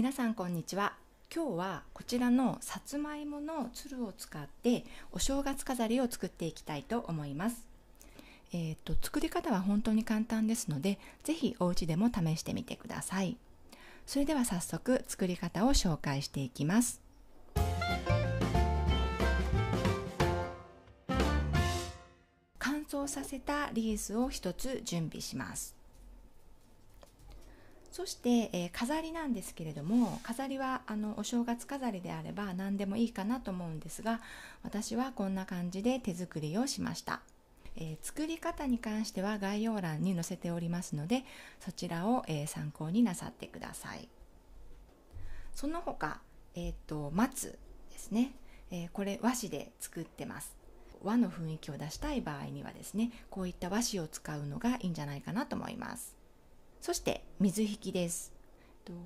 皆さんこんにちは今日はこちらのさつまいものつるを使ってお正月飾りを作っていきたいと思いますえーと、作り方は本当に簡単ですので是非お家でも試してみてくださいそれでは早速作り方を紹介していきます乾燥させたリースを1つ準備しますそして、えー、飾りなんですけれども飾りはあのお正月飾りであれば何でもいいかなと思うんですが私はこんな感じで手作りをしました、えー、作り方に関しては概要欄に載せておりますのでそちらを、えー、参考になさってくださいその他、えっと松ですね、えこれ和紙で作ってます和の雰囲気を出したい場合にはですねこういった和紙を使うのがいいんじゃないかなと思いますそして水引きです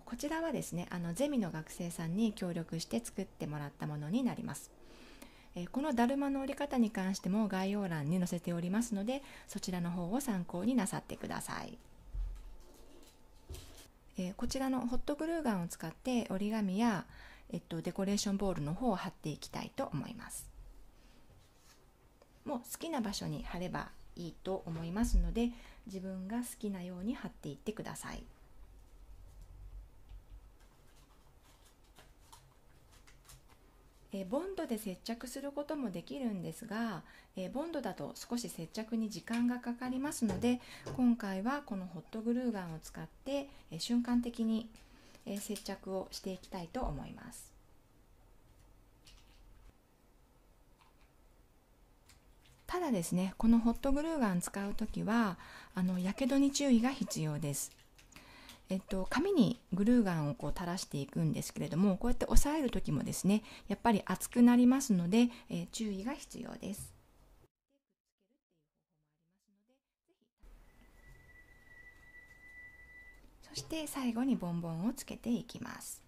こちらはですねあのゼミの学生さんに協力して作ってもらったものになりますえこのだるまの折り方に関しても概要欄に載せておりますのでそちらの方を参考になさってください、えこちらのホットグルーガンを使って折り紙や、えっと、デコレーションボールの方を貼っていきたいと思いますもう好きな場所に貼ればいいと思いますので自分が好きなように貼っていってください。えボンドで接着することもできるんですが、えボンドだと少し接着に時間がかかりますので今回はこのホットグルーガンを使って、え瞬間的に、え接着をしていきたいと思います。ただですねこのホットグルーガン使う時はの火傷に注意が必要です。えっと、紙にグルーガンをこう垂らしていくんですけれどもこうやって押さえる時もですねやっぱり熱くなりますので、えー、注意が必要です。そして最後にボンボンをつけていきます。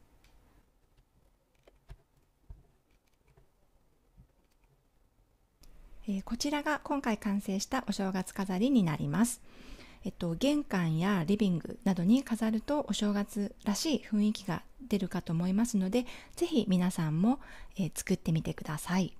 えこちらが今回完成したお正月飾りになります。えっと、玄関やリビングなどに飾るとお正月らしい雰囲気が出るかと思いますので、是非皆さんも、えー、作ってみてください。